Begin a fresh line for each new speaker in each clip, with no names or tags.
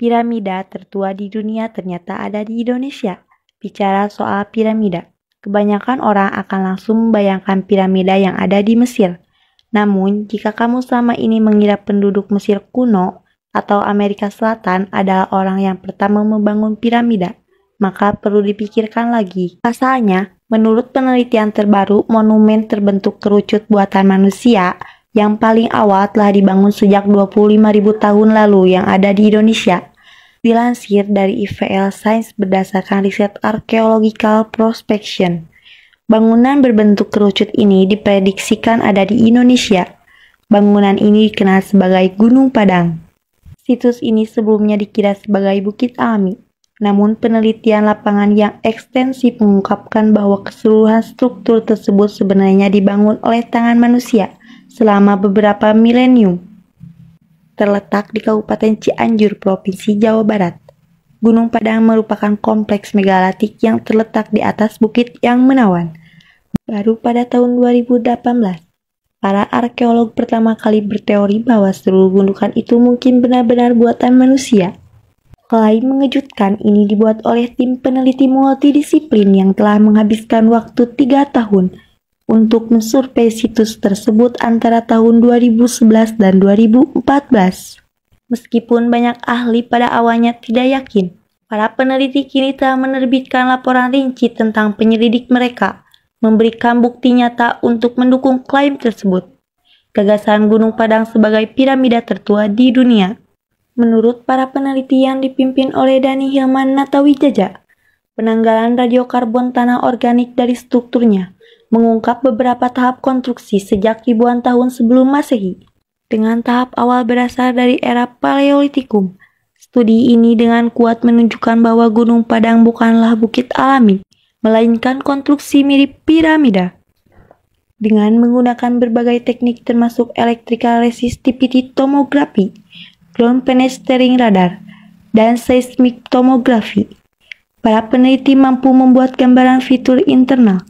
piramida tertua di dunia ternyata ada di Indonesia. Bicara soal piramida, kebanyakan orang akan langsung membayangkan piramida yang ada di Mesir. Namun, jika kamu selama ini mengira penduduk Mesir kuno atau Amerika Selatan adalah orang yang pertama membangun piramida, maka perlu dipikirkan lagi. Pasalnya, menurut penelitian terbaru, monumen terbentuk kerucut buatan manusia yang paling awal telah dibangun sejak 25.000 tahun lalu yang ada di Indonesia. Dilansir dari IVL Science berdasarkan riset Archaeological Prospection, bangunan berbentuk kerucut ini diprediksikan ada di Indonesia. Bangunan ini dikenal sebagai Gunung Padang. Situs ini sebelumnya dikira sebagai Bukit Alami, namun penelitian lapangan yang ekstensif mengungkapkan bahwa keseluruhan struktur tersebut sebenarnya dibangun oleh tangan manusia selama beberapa milenium terletak di Kabupaten Cianjur, Provinsi Jawa Barat. Gunung Padang merupakan kompleks megalitik yang terletak di atas bukit yang menawan. Baru pada tahun 2018, para arkeolog pertama kali berteori bahwa seluruh gundukan itu mungkin benar-benar buatan manusia. Klaim mengejutkan ini dibuat oleh tim peneliti multidisiplin yang telah menghabiskan waktu tiga tahun untuk mensurvei situs tersebut antara tahun 2011 dan 2014. Meskipun banyak ahli pada awalnya tidak yakin, para peneliti kini telah menerbitkan laporan rinci tentang penyelidik mereka, memberikan bukti nyata untuk mendukung klaim tersebut. Gagasan Gunung Padang sebagai piramida tertua di dunia. Menurut para peneliti yang dipimpin oleh Dani Hilman Natawijaja, penanggalan radiokarbon tanah organik dari strukturnya mengungkap beberapa tahap konstruksi sejak ribuan tahun sebelum Masehi. Dengan tahap awal berasal dari era Paleolitikum, studi ini dengan kuat menunjukkan bahwa Gunung Padang bukanlah bukit alami, melainkan konstruksi mirip piramida. Dengan menggunakan berbagai teknik termasuk electrical resistivity tomography, ground penetrating radar, dan seismic tomografi, para peneliti mampu membuat gambaran fitur internal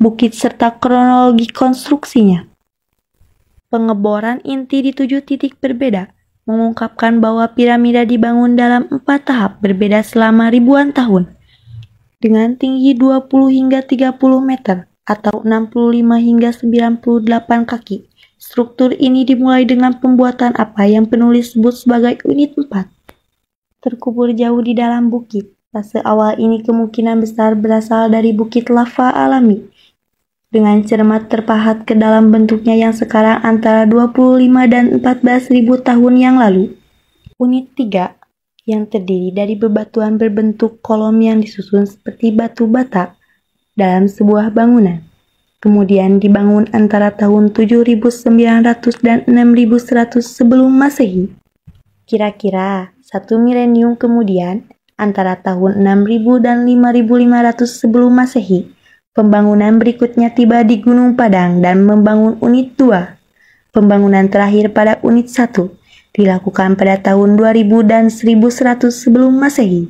bukit serta kronologi konstruksinya. Pengeboran inti di tujuh titik berbeda mengungkapkan bahwa piramida dibangun dalam empat tahap berbeda selama ribuan tahun dengan tinggi 20 hingga 30 meter atau 65 hingga 98 kaki. Struktur ini dimulai dengan pembuatan apa yang penulis sebut sebagai unit 4. Terkubur jauh di dalam bukit, fase awal ini kemungkinan besar berasal dari bukit lava alami dengan cermat terpahat ke dalam bentuknya yang sekarang antara 25 dan 14 ribu tahun yang lalu. Unit 3 yang terdiri dari bebatuan berbentuk kolom yang disusun seperti batu bata dalam sebuah bangunan. Kemudian dibangun antara tahun 7900 dan 6100 sebelum Masehi. Kira-kira satu milenium kemudian, antara tahun 6000 dan 5500 sebelum Masehi, Pembangunan berikutnya tiba di Gunung Padang dan membangun unit 2. Pembangunan terakhir pada unit 1 dilakukan pada tahun 2000 dan 1100 sebelum Masehi.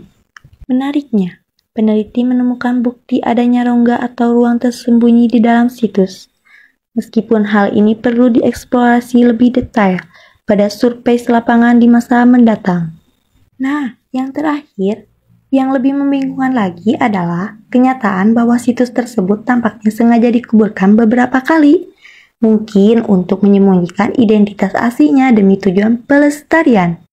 Menariknya, peneliti menemukan bukti adanya rongga atau ruang tersembunyi di dalam situs. Meskipun hal ini perlu dieksplorasi lebih detail pada survei lapangan di masa mendatang. Nah, yang terakhir, yang lebih membingungkan lagi adalah kenyataan bahwa situs tersebut tampaknya sengaja dikuburkan beberapa kali, mungkin untuk menyembunyikan identitas aslinya demi tujuan pelestarian.